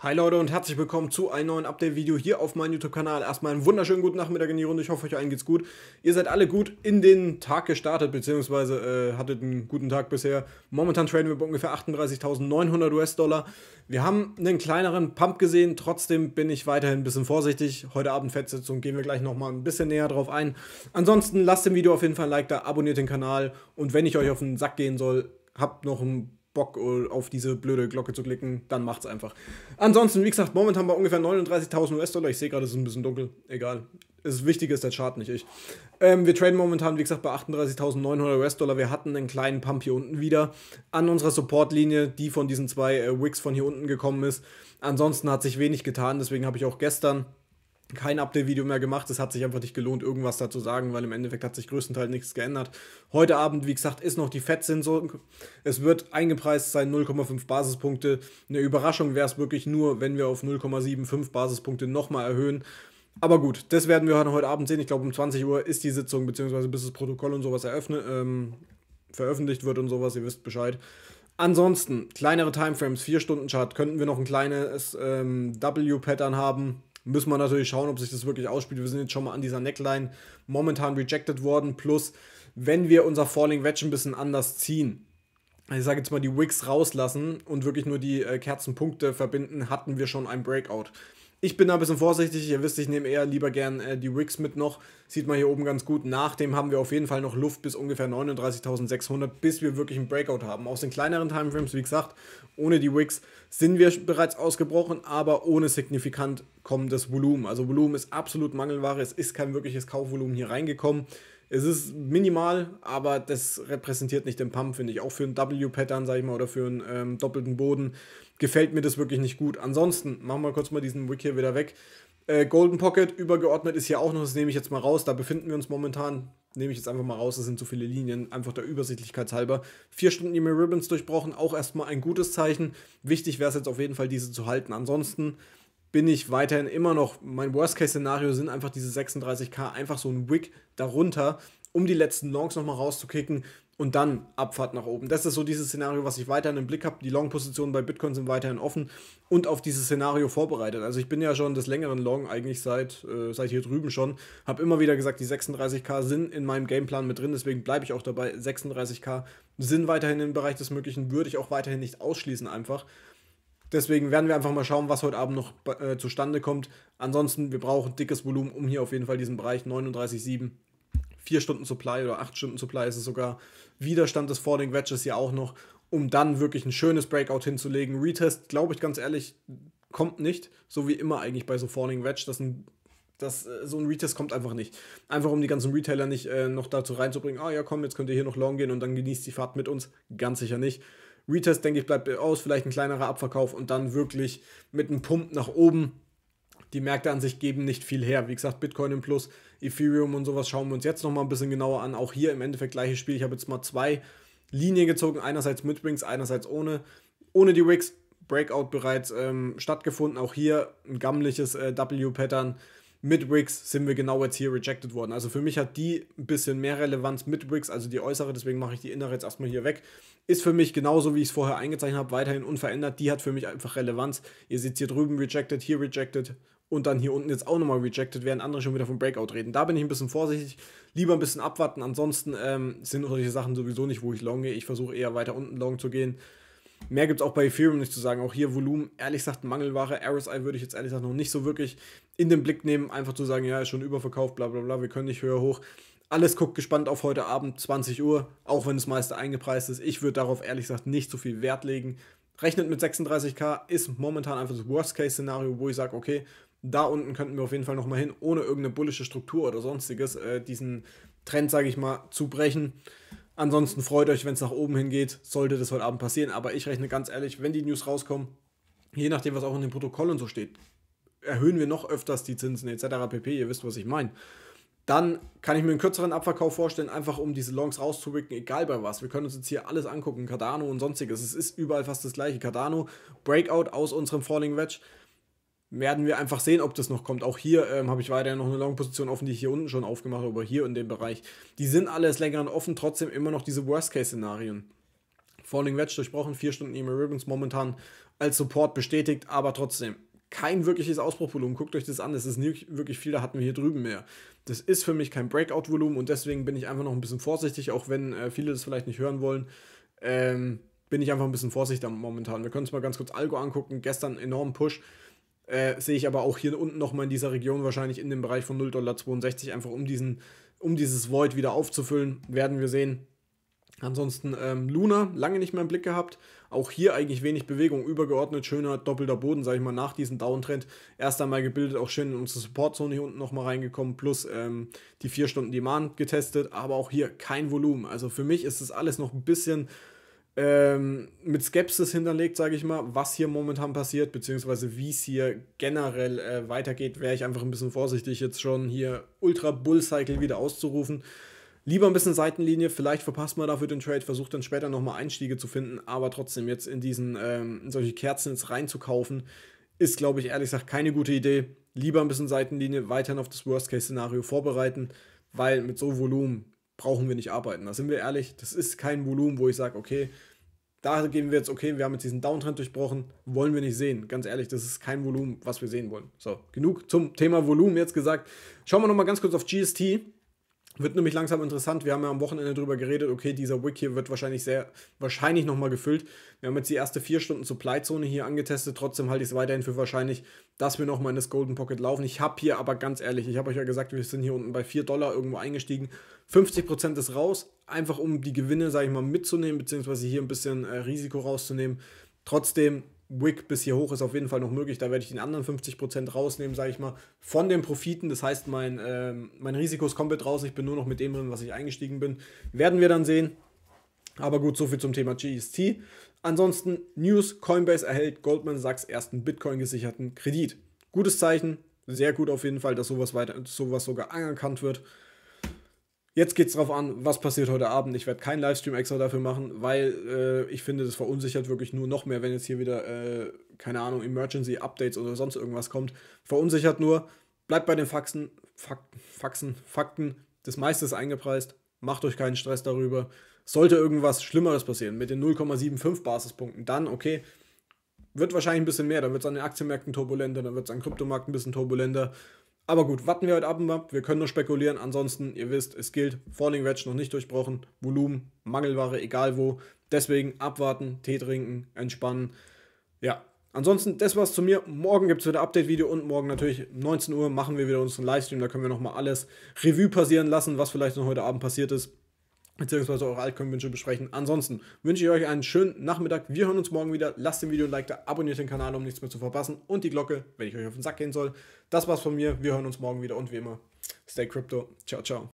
Hi Leute und herzlich willkommen zu einem neuen Update-Video hier auf meinem YouTube-Kanal. Erstmal einen wunderschönen guten Nachmittag in die Runde. Ich hoffe, euch allen geht's gut. Ihr seid alle gut in den Tag gestartet, beziehungsweise äh, hattet einen guten Tag bisher. Momentan traden wir bei ungefähr 38.900 US-Dollar. Wir haben einen kleineren Pump gesehen, trotzdem bin ich weiterhin ein bisschen vorsichtig. Heute Abend Fettsitzung gehen wir gleich nochmal ein bisschen näher drauf ein. Ansonsten lasst dem Video auf jeden Fall ein Like da, abonniert den Kanal und wenn ich euch auf den Sack gehen soll, habt noch ein Bock äh, auf diese blöde Glocke zu klicken, dann macht's einfach. Ansonsten, wie gesagt, momentan bei ungefähr 39.000 US-Dollar. Ich sehe gerade, es ist ein bisschen dunkel. Egal. Das Wichtige ist der Chart, nicht ich. Ähm, wir traden momentan, wie gesagt, bei 38.900 US-Dollar. Wir hatten einen kleinen Pump hier unten wieder an unserer Support-Linie, die von diesen zwei äh, Wicks von hier unten gekommen ist. Ansonsten hat sich wenig getan, deswegen habe ich auch gestern kein Update-Video mehr gemacht. Es hat sich einfach nicht gelohnt, irgendwas dazu sagen, weil im Endeffekt hat sich größtenteils nichts geändert. Heute Abend, wie gesagt, ist noch die fed Es wird eingepreist sein 0,5 Basispunkte. Eine Überraschung wäre es wirklich nur, wenn wir auf 0,75 Basispunkte nochmal erhöhen. Aber gut, das werden wir heute Abend sehen. Ich glaube, um 20 Uhr ist die Sitzung, beziehungsweise bis das Protokoll und sowas eröffnet, ähm, veröffentlicht wird und sowas. Ihr wisst Bescheid. Ansonsten, kleinere Timeframes, 4-Stunden-Chart, könnten wir noch ein kleines ähm, W-Pattern haben müssen wir natürlich schauen, ob sich das wirklich ausspielt. Wir sind jetzt schon mal an dieser Neckline momentan rejected worden. Plus, wenn wir unser Falling Wedge ein bisschen anders ziehen, ich sage jetzt mal, die Wicks rauslassen und wirklich nur die äh, Kerzenpunkte verbinden, hatten wir schon ein Breakout. Ich bin da ein bisschen vorsichtig, ihr wisst, ich nehme eher lieber gern äh, die Wicks mit noch. Sieht man hier oben ganz gut. Nachdem haben wir auf jeden Fall noch Luft bis ungefähr 39.600, bis wir wirklich einen Breakout haben. Aus den kleineren Timeframes, wie gesagt, ohne die Wicks sind wir bereits ausgebrochen, aber ohne signifikant kommendes Volumen. Also Volumen ist absolut Mangelware, es ist kein wirkliches Kaufvolumen hier reingekommen. Es ist minimal, aber das repräsentiert nicht den Pump, finde ich. Auch für einen W-Pattern, sage ich mal, oder für einen ähm, doppelten Boden gefällt mir das wirklich nicht gut. Ansonsten machen wir kurz mal diesen Wick hier wieder weg. Äh, Golden Pocket übergeordnet ist hier auch noch, das nehme ich jetzt mal raus. Da befinden wir uns momentan, nehme ich jetzt einfach mal raus, es sind zu viele Linien, einfach der Übersichtlichkeit halber. Vier Stunden E-Mail Ribbons durchbrochen, auch erstmal ein gutes Zeichen. Wichtig wäre es jetzt auf jeden Fall, diese zu halten. Ansonsten bin ich weiterhin immer noch, mein Worst-Case-Szenario sind einfach diese 36k, einfach so ein Wick darunter, um die letzten Longs nochmal rauszukicken und dann Abfahrt nach oben. Das ist so dieses Szenario, was ich weiterhin im Blick habe. Die Long-Positionen bei Bitcoin sind weiterhin offen und auf dieses Szenario vorbereitet. Also ich bin ja schon des längeren Long eigentlich seit, äh, seit hier drüben schon. Habe immer wieder gesagt, die 36k sind in meinem Gameplan mit drin, deswegen bleibe ich auch dabei. 36k sind weiterhin im Bereich des Möglichen, würde ich auch weiterhin nicht ausschließen einfach. Deswegen werden wir einfach mal schauen, was heute Abend noch äh, zustande kommt. Ansonsten, wir brauchen dickes Volumen, um hier auf jeden Fall diesen Bereich 39,7, 4 Stunden Supply oder 8 Stunden Supply ist es sogar. Widerstand des Falling Wedges hier auch noch, um dann wirklich ein schönes Breakout hinzulegen. Retest, glaube ich ganz ehrlich, kommt nicht. So wie immer eigentlich bei so Falling Wedge, dass ein das, äh, so ein Retest kommt einfach nicht. Einfach um die ganzen Retailer nicht äh, noch dazu reinzubringen, ah ja komm, jetzt könnt ihr hier noch long gehen und dann genießt die Fahrt mit uns. Ganz sicher nicht. Retest, denke ich, bleibt aus, vielleicht ein kleinerer Abverkauf und dann wirklich mit einem Pump nach oben. Die Märkte an sich geben nicht viel her. Wie gesagt, Bitcoin im Plus, Ethereum und sowas schauen wir uns jetzt nochmal ein bisschen genauer an. Auch hier im Endeffekt gleiches Spiel. Ich habe jetzt mal zwei Linien gezogen, einerseits mit Wings, einerseits ohne. Ohne die Wigs, Breakout bereits ähm, stattgefunden. Auch hier ein gammliches äh, W-Pattern mit Wix sind wir genau jetzt hier rejected worden. Also für mich hat die ein bisschen mehr Relevanz mit Wix, also die äußere, deswegen mache ich die innere jetzt erstmal hier weg. Ist für mich genauso, wie ich es vorher eingezeichnet habe, weiterhin unverändert. Die hat für mich einfach Relevanz. Ihr seht hier drüben rejected, hier rejected und dann hier unten jetzt auch nochmal rejected, während andere schon wieder vom Breakout reden. Da bin ich ein bisschen vorsichtig, lieber ein bisschen abwarten. Ansonsten ähm, sind solche Sachen sowieso nicht, wo ich longe. Ich versuche eher weiter unten long zu gehen. Mehr gibt es auch bei Ethereum nicht zu sagen. Auch hier Volumen, ehrlich gesagt, Mangelware. RSI würde ich jetzt ehrlich gesagt noch nicht so wirklich in den Blick nehmen. Einfach zu sagen, ja, ist schon überverkauft, bla bla bla, wir können nicht höher hoch. Alles guckt gespannt auf heute Abend, 20 Uhr, auch wenn das meiste eingepreist ist. Ich würde darauf ehrlich gesagt nicht so viel Wert legen. Rechnet mit 36k ist momentan einfach das Worst-Case-Szenario, wo ich sage, okay, da unten könnten wir auf jeden Fall nochmal hin, ohne irgendeine bullische Struktur oder sonstiges, äh, diesen Trend, sage ich mal, zu brechen. Ansonsten freut euch, wenn es nach oben hingeht, sollte das heute Abend passieren. Aber ich rechne ganz ehrlich, wenn die News rauskommen, je nachdem, was auch in den Protokollen so steht, erhöhen wir noch öfters die Zinsen etc. pp. Ihr wisst, was ich meine. Dann kann ich mir einen kürzeren Abverkauf vorstellen, einfach um diese Longs rauszuwicken, egal bei was. Wir können uns jetzt hier alles angucken, Cardano und sonstiges. Es ist überall fast das gleiche. Cardano, Breakout aus unserem Falling Wedge werden wir einfach sehen, ob das noch kommt. Auch hier ähm, habe ich weiterhin noch eine Long-Position offen, die ich hier unten schon aufgemacht habe, aber hier in dem Bereich. Die sind alles länger und offen, trotzdem immer noch diese Worst-Case-Szenarien. Falling Wedge durchbrochen, 4 Stunden EMA Ribbons momentan als Support bestätigt, aber trotzdem kein wirkliches Ausbruchvolumen. Guckt euch das an, es ist nicht wirklich viel, da hatten wir hier drüben mehr. Das ist für mich kein Breakout-Volumen und deswegen bin ich einfach noch ein bisschen vorsichtig, auch wenn äh, viele das vielleicht nicht hören wollen. Ähm, bin ich einfach ein bisschen vorsichtiger momentan. Wir können uns mal ganz kurz Algo angucken. Gestern enormen Push. Äh, sehe ich aber auch hier unten nochmal in dieser Region wahrscheinlich in dem Bereich von 0,62 Dollar, einfach um, diesen, um dieses Void wieder aufzufüllen. Werden wir sehen. Ansonsten ähm, Luna, lange nicht mehr im Blick gehabt. Auch hier eigentlich wenig Bewegung. Übergeordnet schöner doppelter Boden, sage ich mal, nach diesem Downtrend. Erst einmal gebildet, auch schön in unsere Supportzone hier unten nochmal reingekommen. Plus ähm, die 4 Stunden Demand getestet. Aber auch hier kein Volumen. Also für mich ist das alles noch ein bisschen ähm, mit Skepsis hinterlegt, sage ich mal, was hier momentan passiert, beziehungsweise wie es hier generell äh, weitergeht, wäre ich einfach ein bisschen vorsichtig, jetzt schon hier Ultra Bull Cycle wieder auszurufen. Lieber ein bisschen Seitenlinie, vielleicht verpasst man dafür den Trade, versucht dann später nochmal Einstiege zu finden, aber trotzdem jetzt in diesen, ähm, in solche Kerzen jetzt reinzukaufen, ist, glaube ich, ehrlich gesagt keine gute Idee. Lieber ein bisschen Seitenlinie, weiterhin auf das Worst-Case-Szenario vorbereiten, weil mit so Volumen brauchen wir nicht arbeiten. Da sind wir ehrlich, das ist kein Volumen, wo ich sage, okay, da gehen wir jetzt, okay, wir haben jetzt diesen Downtrend durchbrochen, wollen wir nicht sehen. Ganz ehrlich, das ist kein Volumen, was wir sehen wollen. So, genug zum Thema Volumen jetzt gesagt. Schauen wir nochmal ganz kurz auf GST. Wird nämlich langsam interessant. Wir haben ja am Wochenende drüber geredet, okay, dieser Wick hier wird wahrscheinlich sehr, wahrscheinlich nochmal gefüllt. Wir haben jetzt die erste vier Stunden Supply-Zone hier angetestet. Trotzdem halte ich es weiterhin für wahrscheinlich, dass wir nochmal in das Golden Pocket laufen. Ich habe hier aber ganz ehrlich, ich habe euch ja gesagt, wir sind hier unten bei 4 Dollar irgendwo eingestiegen. 50% ist raus, einfach um die Gewinne, sage ich mal, mitzunehmen, beziehungsweise hier ein bisschen äh, Risiko rauszunehmen. Trotzdem Wick bis hier hoch ist auf jeden Fall noch möglich. Da werde ich den anderen 50% rausnehmen, sage ich mal, von den Profiten. Das heißt, mein, äh, mein Risiko ist komplett raus. Ich bin nur noch mit dem drin, was ich eingestiegen bin. Werden wir dann sehen. Aber gut, soviel zum Thema GST. Ansonsten News, Coinbase erhält Goldman Sachs ersten Bitcoin-gesicherten Kredit. Gutes Zeichen, sehr gut auf jeden Fall, dass sowas, weiter, sowas sogar anerkannt wird. Jetzt geht es darauf an, was passiert heute Abend. Ich werde keinen Livestream extra dafür machen, weil äh, ich finde, das verunsichert wirklich nur noch mehr, wenn jetzt hier wieder, äh, keine Ahnung, Emergency Updates oder sonst irgendwas kommt. Verunsichert nur, bleibt bei den Faxen, Fak Faxen, Fakten. Das meiste ist eingepreist. Macht euch keinen Stress darüber. Sollte irgendwas Schlimmeres passieren mit den 0,75 Basispunkten, dann okay. Wird wahrscheinlich ein bisschen mehr, dann wird es an den Aktienmärkten turbulenter, dann wird es an Kryptomärkten ein bisschen turbulenter. Aber gut, warten wir heute Abend ab. Wir können nur spekulieren. Ansonsten, ihr wisst, es gilt Falling Wedge noch nicht durchbrochen. Volumen, Mangelware, egal wo. Deswegen abwarten, Tee trinken, entspannen. Ja, Ansonsten, das war's zu mir. Morgen gibt es wieder Update-Video und morgen natürlich 19 Uhr machen wir wieder unseren Livestream. Da können wir nochmal alles Revue passieren lassen, was vielleicht noch heute Abend passiert ist beziehungsweise eure altkönnen wünsche besprechen. Ansonsten wünsche ich euch einen schönen Nachmittag. Wir hören uns morgen wieder. Lasst dem Video ein Like da, abonniert den Kanal, um nichts mehr zu verpassen und die Glocke, wenn ich euch auf den Sack gehen soll. Das war's von mir. Wir hören uns morgen wieder und wie immer, stay crypto. Ciao, ciao.